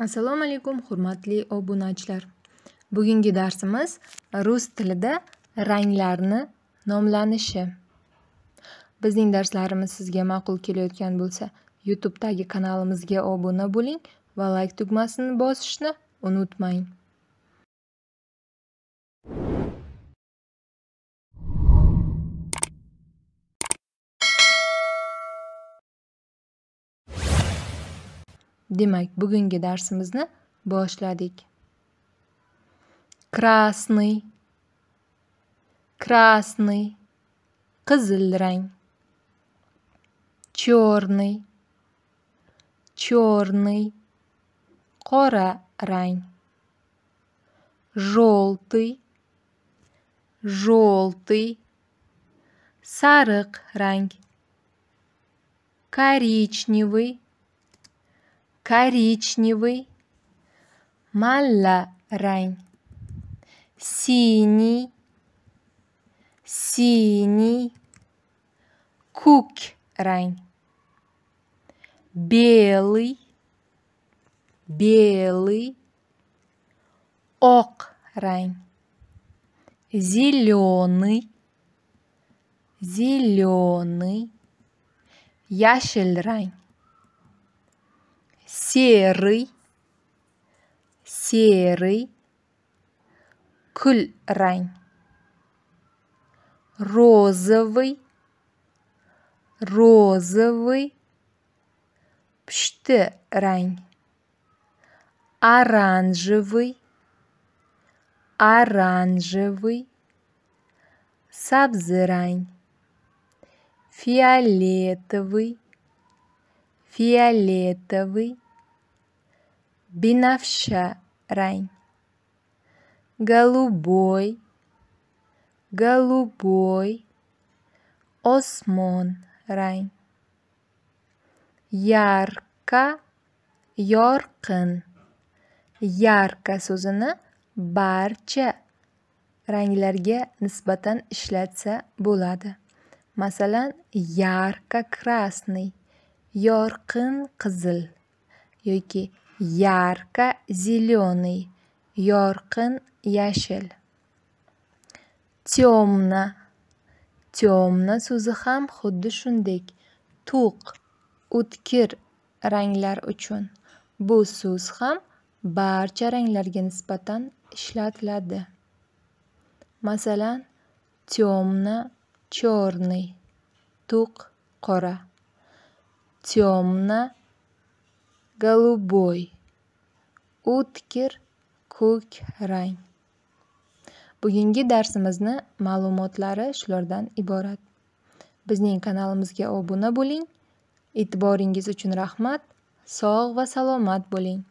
assalomu alaykum hurmatli obunachilar bugungi darsimiz rus tilida ranglarni nomlanishi bizning darslarimiz sizga ma'qul kelayotgan bo'lsa youtubedagi kanalimizga obuna bo'ling va layk like tugmasini bosishni unutmang demak bugungi darsimizni boshladik красный красный qizil rang черный черный qora rang желтый желтый sariq rang коричневый коричневый, малярань, синий, синий, кук белый, белый, ок зеленый, зеленый, яшель серый, серый, күлрәң, розовый, розовый, пшты оранжевый, оранжевый, сабзы фиолетовый, фиолетовый, бинавша рань. Голубой, голубой, осмон рань. Ярко, йоркен, ярко сузана, барча. Ранглерге нисбатан ишлятся булада. Масалан, ярко красный, йоркен кзл. Йоки, ярко зеленый, йоркен яшел. Темно, темно сузахам худышундек, тук, уткир ранглер учун. Бу сузхам барча ранглер генспатан шлят ляде. Масалян, темно, черный, тук, кора. Темно, голубой, o'tkir ko'k rang bugungi darsimizni ma'lumotlari shulardan iborat bizning kanalimizga obuna bo'ling e'tiboringiz uchun rahmat sog' va salomat bo'ling